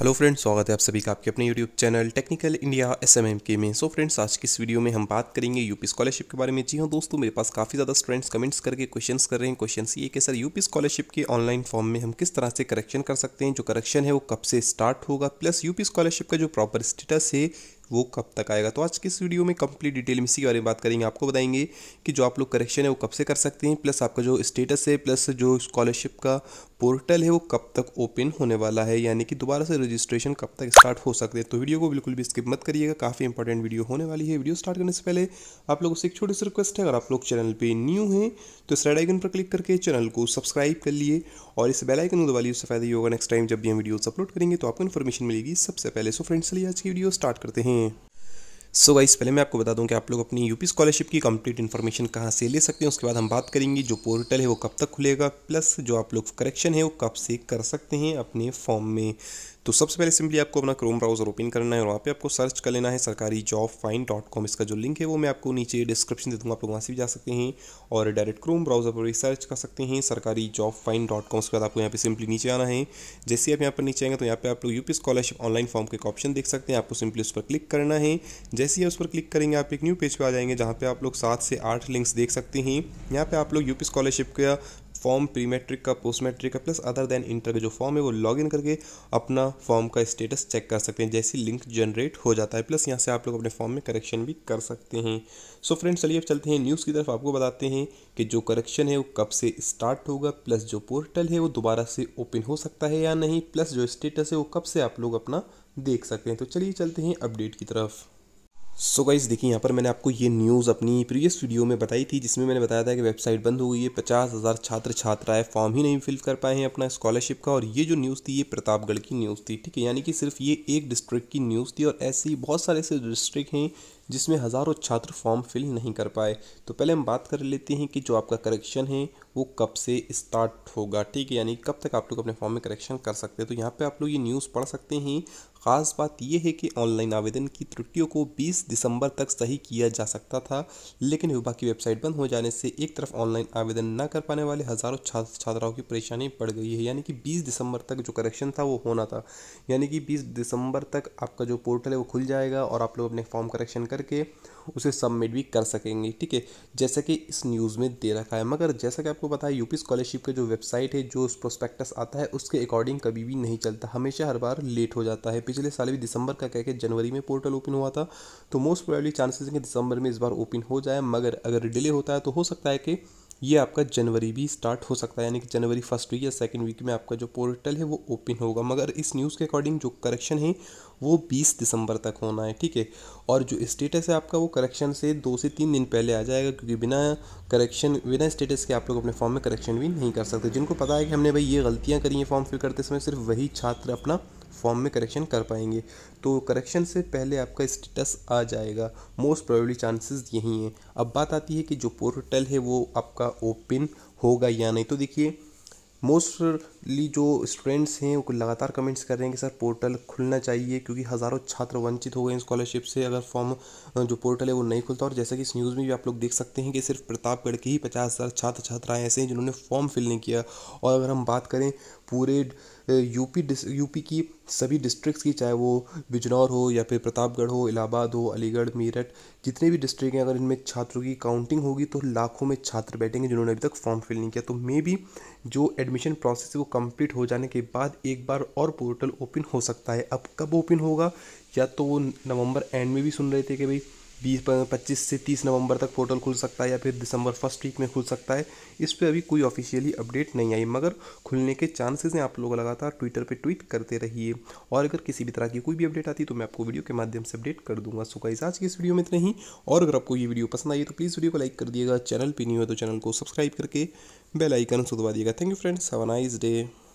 hello friends स्वागत है आप सभी का आपके अपने YouTube channel technical India S M के में सो so फ्रेंड्स आज की इस वीडियो में हम बात करेंगे यूपी स्कॉलरशिप के बारे में जी हाँ दोस्तों मेरे पास काफ़ी ज़्यादा स्टूडेंट्स कमेंट्स करके क्वेश्चंस कर रहे हैं क्वेश्चंस ये कि सर यूपी स्कॉलरशिप के ऑनलाइन फॉर्म में हम किस तरह से करेक्शन कर सकते हैं जो करेक्शन है वो कब से स्टार्ट होगा प्लस यूपी स्कॉलरशिप का जो प्रॉपर स्टेटस है वो कब तक आएगा तो आज किस वीडियो में कंप्लीट डिटेल में इसी के बारे में बात करेंगे आपको बताएंगे कि जो आप लोग करेक्शन है वो कब से कर सकते हैं प्लस आपका जो स्टेटस है प्लस जो स्कॉलरशिप का पोर्टल है वो कब तक ओपन होने वाला है यानी कि दोबारा से रजिस्ट्रेशन कब तक स्टार्ट हो सकते हैं तो वीडियो को बिल्कुल भी स्किप मत करिएगा काफ़ी इंपॉर्टेंट वीडियो होने वाली है वीडियो स्टार्ट करने से पहले आप लोगों से एक छोटी सी रिक्वेस्ट है अगर आप लोग चैनल पर न्यू हैं तो इस रेड आइकन पर क्लिक करके चैनल को सब्सक्राइब कर लिए और इस बेल आइकन को उससे फायदा ही होगा नेक्स्ट टाइम जब भी हम वीडियोज अपलोड करेंगे तो आपको इन्फॉर्मेशन मिलेगी सबसे पहले सो फ्रेंड्स चलिए आज की वीडियो स्टार्ट करते हैं हैं सो so गाइस पहले मैं आपको बता दूं कि आप लोग अपनी यूपी स्कॉलरशिप की कंप्लीट इन्फॉर्मेशन कहाँ से ले सकते हैं उसके बाद हम बात करेंगे जो पोर्टल है वो कब तक खुलेगा प्लस जो आप लोग करेक्शन है वो कब से कर सकते हैं अपने फॉर्म में तो सबसे पहले सिंपली आपको अपना क्रोम ब्राउजर ओपन करना है और वहाँ पे आपको सर्च कर लेना है सरकारी जॉब फाइन डॉट कॉम इसका जो लिंक है वो मैं आपको नीचे डिस्क्रिप्शन दे दूँगा आप लोग वहाँ से भी जा सकते हैं और डायरेक्ट क्रोम ब्राउजर पर भी सर्च कर सकते हैं सरकारी जॉब फाइन डॉट कॉम उसके बाद आपको यहाँ पे सिंपली नीचे आना है जैसे आप यहाँ पर नीचे आएंगे तो यहाँ पर आप लोग यूपी स्कॉलरशिप ऑनलाइन फॉर्म एक ऑप्शन देख सकते हैं आपको सिंपली उस पर क्लिक करना है जैसे ही उस पर क्लिक करेंगे आप एक न्यू पेज पर आ जाएंगे जहाँ पर आप लोग सात से आठ लिंक्स देख सकते हैं यहाँ पर आप लोग यूपी स्कॉलरशिप का फॉर्म प्री मैट्रिक का पोस्ट मैट्रिक का प्लस अदर देन इंटर का जो फॉर्म है वो लॉग इन करके अपना फॉर्म का स्टेटस चेक कर सकते हैं जैसे लिंक जनरेट हो जाता है प्लस यहाँ से आप लोग अपने फॉर्म में करेक्शन भी कर सकते हैं सो फ्रेंड्स चलिए अब चलते हैं न्यूज़ की तरफ आपको बताते हैं कि जो करेक्शन है वो कब से स्टार्ट होगा प्लस जो पोर्टल है वो दोबारा से ओपन हो सकता है या नहीं प्लस जो स्टेटस है वो कब से आप लोग अपना देख सकते हैं तो चलिए चलते हैं अपडेट की तरफ सो गाइस देखिए यहाँ पर मैंने आपको ये न्यूज़ अपनी प्रीवियस वीडियो में बताई थी जिसमें मैंने बताया था कि वेबसाइट बंद हो गई है पचास हज़ार छात्र छात्राएं फॉर्म ही नहीं फिल कर पाए हैं अपना स्कॉलरशिप का और ये जो न्यूज़ थी ये प्रतापगढ़ की न्यूज़ थी ठीक है यानी कि सिर्फ ये एक डिस्ट्रिक्ट की न्यूज़ थी और ऐसे ही बहुत सारे ऐसे डिस्ट्रिक्ट हैं जिसमें हज़ारों छात्र फॉर्म फिल नहीं कर पाए तो पहले हम बात कर लेते हैं कि जो आपका करेक्शन है वो कब से स्टार्ट होगा ठीक है यानी कब तक आप लोग अपने फॉर्म में करेक्शन कर सकते हैं तो यहाँ पे आप लोग ये न्यूज़ पढ़ सकते हैं ख़ास बात यह है कि ऑनलाइन आवेदन की त्रुटियों को 20 दिसंबर तक सही किया जा सकता था लेकिन विभाग की वेबसाइट बंद हो जाने से एक तरफ ऑनलाइन आवेदन न कर पाने वाले हज़ारों छात्र छात्राओं की परेशानी बढ़ गई है यानी कि 20 दिसंबर तक जो करेक्शन था वो होना था यानी कि 20 दिसंबर तक आपका जो पोर्टल है वो खुल जाएगा और आप लोग अपने फॉर्म करेक्शन कर करके उसे सबमिट भी कर सकेंगे ठीक है जैसा कि इस न्यूज़ में दे रखा है मगर जैसा कि आपको पता है यूपी स्कॉलरशिप का जो वेबसाइट है जो उस प्रोस्पेक्टस आता है उसके अकॉर्डिंग कभी भी नहीं चलता हमेशा हर बार लेट हो जाता है पिछले साल भी दिसंबर का कह के जनवरी में पोर्टल ओपन हुआ था तो मोस्ट प्रोबेबली चांसेस हैं कि दिसंबर में इस बार ओपन हो जाए मगर अगर डिले होता है तो हो सकता है कि ये आपका जनवरी भी स्टार्ट हो सकता है यानी कि जनवरी फर्स्ट वीक या सेकेंड वीक में आपका जो पोर्टल है वो ओपन होगा मगर इस न्यूज़ के अकॉर्डिंग जो करेक्शन है वो 20 दिसंबर तक होना है ठीक है और जो स्टेटस है आपका वो करेक्शन से दो से तीन दिन पहले आ जाएगा क्योंकि बिना करेक्शन बिना स्टेटस के आप लोग अपने फॉर्म में करेक्शन भी नहीं कर सकते जिनको पता है कि हमने भाई ये गलतियाँ करी हैं फॉर्म फिल करते समय सिर्फ वही छात्र अपना फॉर्म में करेक्शन कर पाएंगे तो करेक्शन से पहले आपका स्टेटस आ जाएगा मोस्ट प्रोबेबली चांसेस यही हैं अब बात आती है कि जो पोर्टल है वो आपका ओपन होगा या नहीं तो देखिए मोस्टली जो स्टूडेंट्स हैं वो लगातार कमेंट्स कर रहे हैं कि सर पोर्टल खुलना चाहिए क्योंकि हज़ारों छात्र वंचित हो गए हैं स्कॉलरशिप से अगर फॉर्म जो पोर्टल है वो नहीं खुलता और जैसा कि इस न्यूज़ में भी आप लोग देख सकते हैं कि सिर्फ प्रतापगढ़ के ही पचास हज़ार छात्र छात्राएँ ऐसे हैं जिन्होंने फॉर्म फिल नहीं किया और अगर हम बात करें पूरे यूपी यूपी की सभी डिस्ट्रिक्ट्स की चाहे वो बिजनौर हो या फिर प्रतापगढ़ हो इलाहाबाद हो अलीगढ़ मेरठ जितने भी डिस्ट्रिक्ट हैं अगर इनमें छात्रों की काउंटिंग होगी तो लाखों में छात्र बैठेंगे जिन्होंने अभी तक फॉर्म फिल नहीं किया तो मे बी जो एडमिशन प्रोसेस है वो कम्प्लीट हो जाने के बाद एक बार और पोर्टल ओपन हो सकता है अब कब ओपन होगा या तो वो नवंबर एंड में भी सुन रहे थे कि भाई बीस पच्चीस से तीस नवंबर तक पोर्टल खुल सकता है या फिर दिसंबर फर्स्ट वीक में खुल सकता है इस पर अभी कोई ऑफिशियली अपडेट नहीं आई मगर खुलने के चांसेस हैं आप लोग लगातार ट्विटर पे ट्वीट करते रहिए और अगर किसी भी तरह की कोई भी अपडेट आती तो मैं आपको वीडियो के माध्यम से अपडेट कर दूंगा सो कई आज की इस वीडियो में इतना ही और अगर आपको ये वीडियो पसंद आई तो प्लीज़ वीडियो को लाइक कर दिएगा चैनल पर नहीं हो तो चैनल को सब्सक्राइब करके बेल आइकन दिएगा thank you friends have a nice day